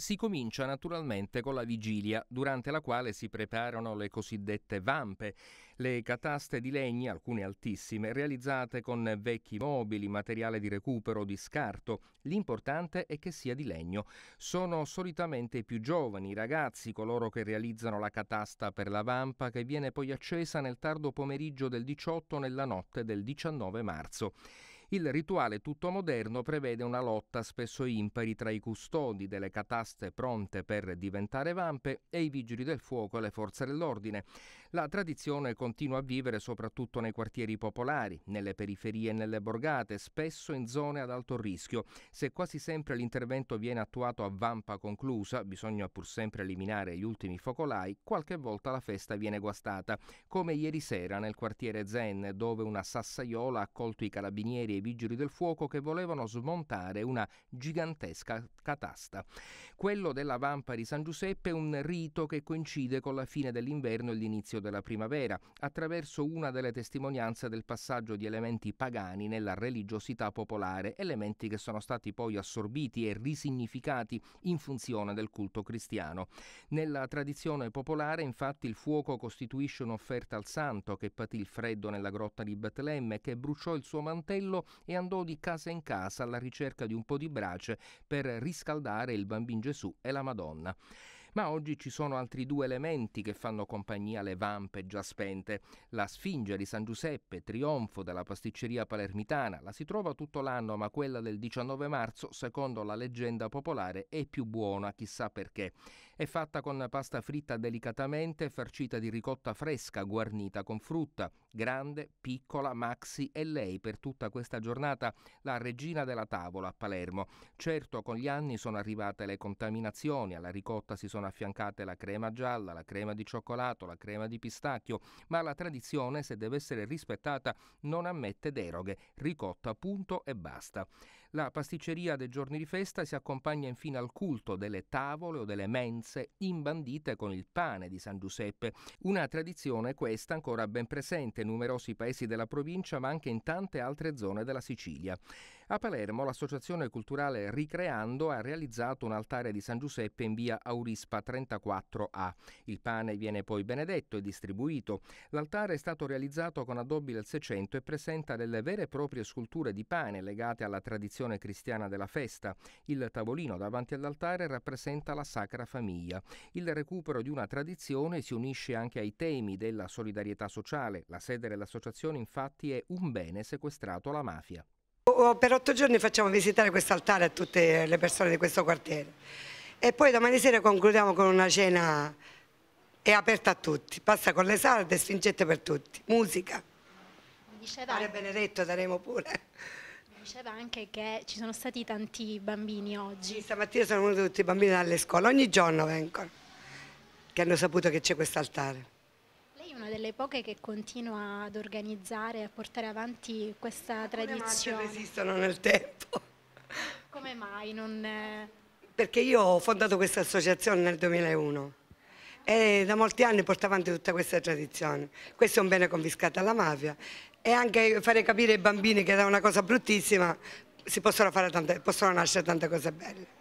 Si comincia naturalmente con la vigilia, durante la quale si preparano le cosiddette vampe, le cataste di legni, alcune altissime, realizzate con vecchi mobili, materiale di recupero, di scarto. L'importante è che sia di legno. Sono solitamente i più giovani, i ragazzi, coloro che realizzano la catasta per la vampa che viene poi accesa nel tardo pomeriggio del 18 nella notte del 19 marzo. Il rituale tutto moderno prevede una lotta spesso impari tra i custodi delle cataste pronte per diventare vampe e i vigili del fuoco e le forze dell'ordine. La tradizione continua a vivere soprattutto nei quartieri popolari, nelle periferie e nelle borgate, spesso in zone ad alto rischio. Se quasi sempre l'intervento viene attuato a vampa conclusa, bisogna pur sempre eliminare gli ultimi focolai, qualche volta la festa viene guastata, come ieri sera nel quartiere Zen, dove una sassaiola ha colto i carabinieri e dei vigili del fuoco che volevano smontare una gigantesca catasta. Quello della Vampa di San Giuseppe è un rito che coincide con la fine dell'inverno e l'inizio della primavera, attraverso una delle testimonianze del passaggio di elementi pagani nella religiosità popolare, elementi che sono stati poi assorbiti e risignificati in funzione del culto cristiano. Nella tradizione popolare, infatti, il fuoco costituisce un'offerta al santo che patì il freddo nella grotta di Betlemme e che bruciò il suo mantello e andò di casa in casa alla ricerca di un po' di brace per riscaldare il bambino Gesù e la Madonna. Ma oggi ci sono altri due elementi che fanno compagnia alle vampe già spente. La Sfinge di San Giuseppe, trionfo della pasticceria palermitana, la si trova tutto l'anno, ma quella del 19 marzo, secondo la leggenda popolare, è più buona, chissà perché. È fatta con pasta fritta delicatamente, farcita di ricotta fresca guarnita con frutta, grande, piccola, maxi e lei per tutta questa giornata la regina della tavola a Palermo. Certo con gli anni sono arrivate le contaminazioni, alla ricotta si sono sono affiancate la crema gialla, la crema di cioccolato, la crema di pistacchio, ma la tradizione, se deve essere rispettata, non ammette deroghe, ricotta punto e basta. La pasticceria dei giorni di festa si accompagna infine al culto delle tavole o delle mense imbandite con il pane di San Giuseppe, una tradizione questa ancora ben presente in numerosi paesi della provincia ma anche in tante altre zone della Sicilia. A Palermo l'associazione culturale Ricreando ha realizzato un altare di San Giuseppe in via Aurispa 34A. Il pane viene poi benedetto e distribuito. L'altare è stato realizzato con addobbi del Seicento e presenta delle vere e proprie sculture di pane legate alla tradizione cristiana della festa. Il tavolino davanti all'altare rappresenta la Sacra Famiglia. Il recupero di una tradizione si unisce anche ai temi della solidarietà sociale. La sede dell'associazione infatti è un bene sequestrato alla mafia. Per otto giorni facciamo visitare questo altare a tutte le persone di questo quartiere. E poi domani sera concludiamo con una cena è aperta a tutti, passa con le sarde, sfincette per tutti, musica. Diceva... Maria Benedetto daremo pure. Mi diceva anche che ci sono stati tanti bambini oggi. Sì, stamattina sono venuti tutti i bambini dalle scuole, ogni giorno vengono, che hanno saputo che c'è questo altare delle poche che continua ad organizzare e a portare avanti questa tradizione. Ma Non esistono nel tempo. Come mai? Non... Eh? Perché io ho fondato questa associazione nel 2001 e da molti anni porto avanti tutta questa tradizione. Questo è un bene confiscato alla mafia e anche fare capire ai bambini che da una cosa bruttissima si possono, fare tante, possono nascere tante cose belle.